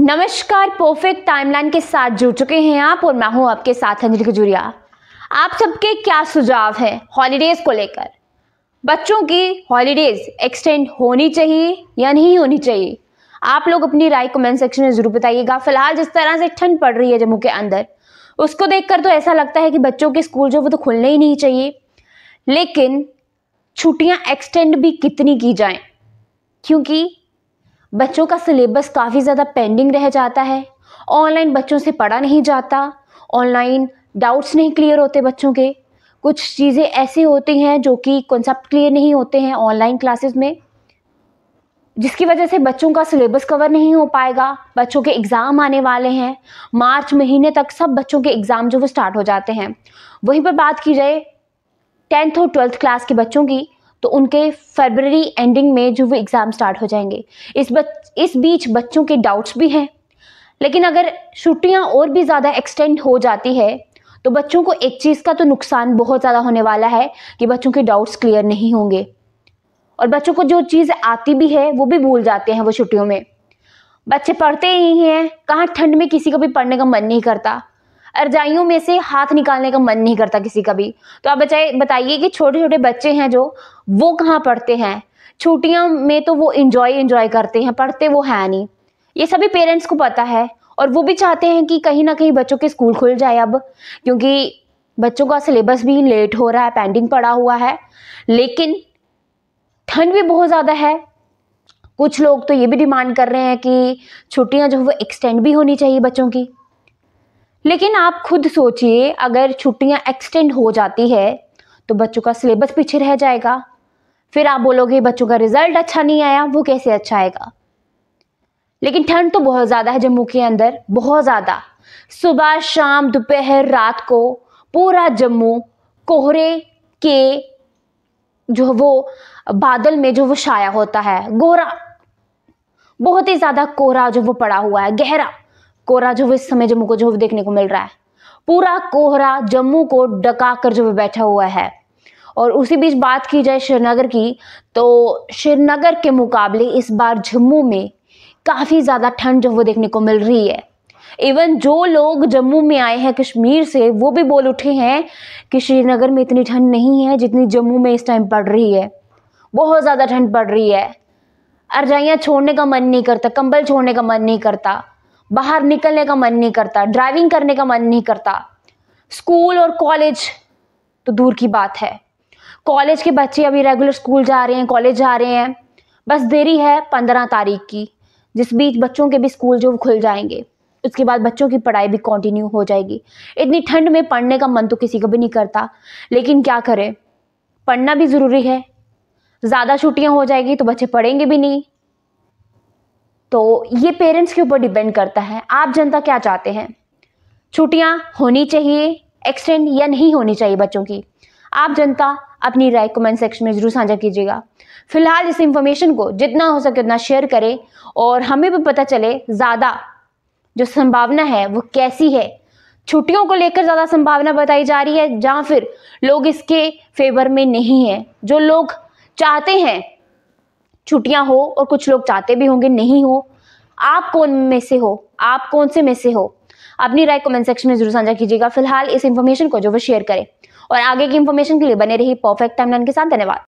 नमस्कार perfect timeline के साथ जुड़ चुके हैं आप और मैं हूं आपके साथ अंजलि खजूरिया आप सबके क्या सुझाव है हॉलीडेज को लेकर बच्चों की हॉलीडेज एक्सटेंड होनी चाहिए या नहीं होनी चाहिए आप लोग अपनी राय कमेंट सेक्शन में जरूर बताइएगा फिलहाल जिस तरह से ठंड पड़ रही है जम्मू के अंदर उसको देखकर तो ऐसा लगता है कि बच्चों के स्कूल जो वो तो खुलने ही नहीं चाहिए लेकिन छुट्टियां एक्सटेंड भी कितनी की जाएं क्योंकि बच्चों का सिलेबस काफ़ी ज़्यादा पेंडिंग रह जाता है ऑनलाइन बच्चों से पढ़ा नहीं जाता ऑनलाइन डाउट्स नहीं क्लियर होते बच्चों के कुछ चीज़ें ऐसी होती हैं जो कि कॉन्सेप्ट क्लियर नहीं होते हैं ऑनलाइन क्लासेस में जिसकी वजह से बच्चों का सिलेबस कवर नहीं हो पाएगा बच्चों के एग्ज़ाम आने वाले हैं मार्च महीने तक सब बच्चों के एग्ज़ाम जो वो स्टार्ट हो जाते हैं वहीं पर बात की जाए टेंथ और ट्वेल्थ क्लास के बच्चों की तो उनके फरवरी एंडिंग में जो वो एग्ज़ाम स्टार्ट हो जाएंगे इस बच इस बीच बच्चों के डाउट्स भी हैं लेकिन अगर छुट्टियाँ और भी ज़्यादा एक्सटेंड हो जाती है तो बच्चों को एक चीज़ का तो नुकसान बहुत ज़्यादा होने वाला है कि बच्चों के डाउट्स क्लियर नहीं होंगे और बच्चों को जो चीज़ आती भी है वो भी भूल जाते हैं वो छुट्टियों में बच्चे पढ़ते ही हैं कहाँ ठंड में किसी को भी पढ़ने का मन नहीं करता अरजाइयों में से हाथ निकालने का मन नहीं करता किसी का भी तो आप बचाए बताइए कि छोटे छोटे बच्चे हैं जो वो कहाँ पढ़ते हैं छुट्टियाँ में तो वो इंजॉय इंजॉय करते हैं पढ़ते वो है नहीं ये सभी पेरेंट्स को पता है और वो भी चाहते हैं कि कहीं ना कहीं बच्चों के स्कूल खुल जाए अब क्योंकि बच्चों का सिलेबस भी लेट हो रहा है पेंडिंग पड़ा हुआ है लेकिन ठंड भी बहुत ज़्यादा है कुछ लोग तो ये भी डिमांड कर रहे हैं कि छुट्टियां जो है वो एक्सटेंड भी होनी चाहिए बच्चों की लेकिन आप खुद सोचिए अगर छुट्टियां एक्सटेंड हो जाती है तो बच्चों का सिलेबस पीछे रह जाएगा फिर आप बोलोगे बच्चों का रिजल्ट अच्छा नहीं आया वो कैसे अच्छा आएगा लेकिन ठंड तो बहुत ज़्यादा है जम्मू के अंदर बहुत ज़्यादा सुबह शाम दोपहर रात को पूरा जम्मू कोहरे के जो वो बादल में जो वो छाया होता है गोरा बहुत ही ज़्यादा कोहरा जो वो पड़ा हुआ है गहरा कोहरा जो इस समय जम्मू को जो देखने को मिल रहा है पूरा कोहरा जम्मू को डका कर जो बैठा हुआ है और उसी बीच बात की जाए श्रीनगर की तो श्रीनगर के मुकाबले इस बार जम्मू में काफ़ी ज़्यादा ठंड जो वो देखने को मिल रही है इवन जो लोग जम्मू में आए हैं कश्मीर से वो भी बोल उठे हैं कि श्रीनगर में इतनी ठंड नहीं है जितनी जम्मू में इस टाइम पड़ रही है बहुत ज़्यादा ठंड पड़ रही है अरजाइयाँ छोड़ने का मन नहीं करता कंबल छोड़ने का मन नहीं करता बाहर निकलने का मन नहीं करता ड्राइविंग करने का मन नहीं करता स्कूल और कॉलेज तो दूर की बात है कॉलेज के बच्चे अभी रेगुलर स्कूल जा रहे हैं कॉलेज जा रहे हैं बस देरी है पंद्रह तारीख की जिस बीच बच्चों के भी स्कूल जो खुल जाएंगे उसके बाद बच्चों की पढ़ाई भी कंटिन्यू हो जाएगी इतनी ठंड में पढ़ने का मन तो किसी को भी नहीं करता लेकिन क्या करें पढ़ना भी ज़रूरी है ज़्यादा छुट्टियाँ हो जाएगी तो बच्चे पढ़ेंगे भी नहीं तो ये पेरेंट्स के ऊपर डिपेंड करता है आप जनता क्या चाहते हैं छुट्टियाँ होनी चाहिए एक्सटेंड या नहीं होनी चाहिए बच्चों की आप जनता अपनी राय कमेंट सेक्शन में ज़रूर साझा कीजिएगा फिलहाल इस इंफॉर्मेशन को जितना हो सके उतना शेयर करें और हमें भी पता चले ज़्यादा जो संभावना है वो कैसी है छुट्टियों को लेकर ज़्यादा संभावना बताई जा रही है जहाँ फिर लोग इसके फेवर में नहीं है जो लोग चाहते हैं छुट्टियां हो और कुछ लोग चाहते भी होंगे नहीं हो आप कौन में से हो आप कौन से में से हो अपनी राय कमेंट सेक्शन में जरूर साझा कीजिएगा फिलहाल इस इन्फॉर्मेशन को जो वो शेयर करें और आगे की इन्फॉर्मेशन के लिए बने रही परफेक्ट टाइमलाइन के साथ धन्यवाद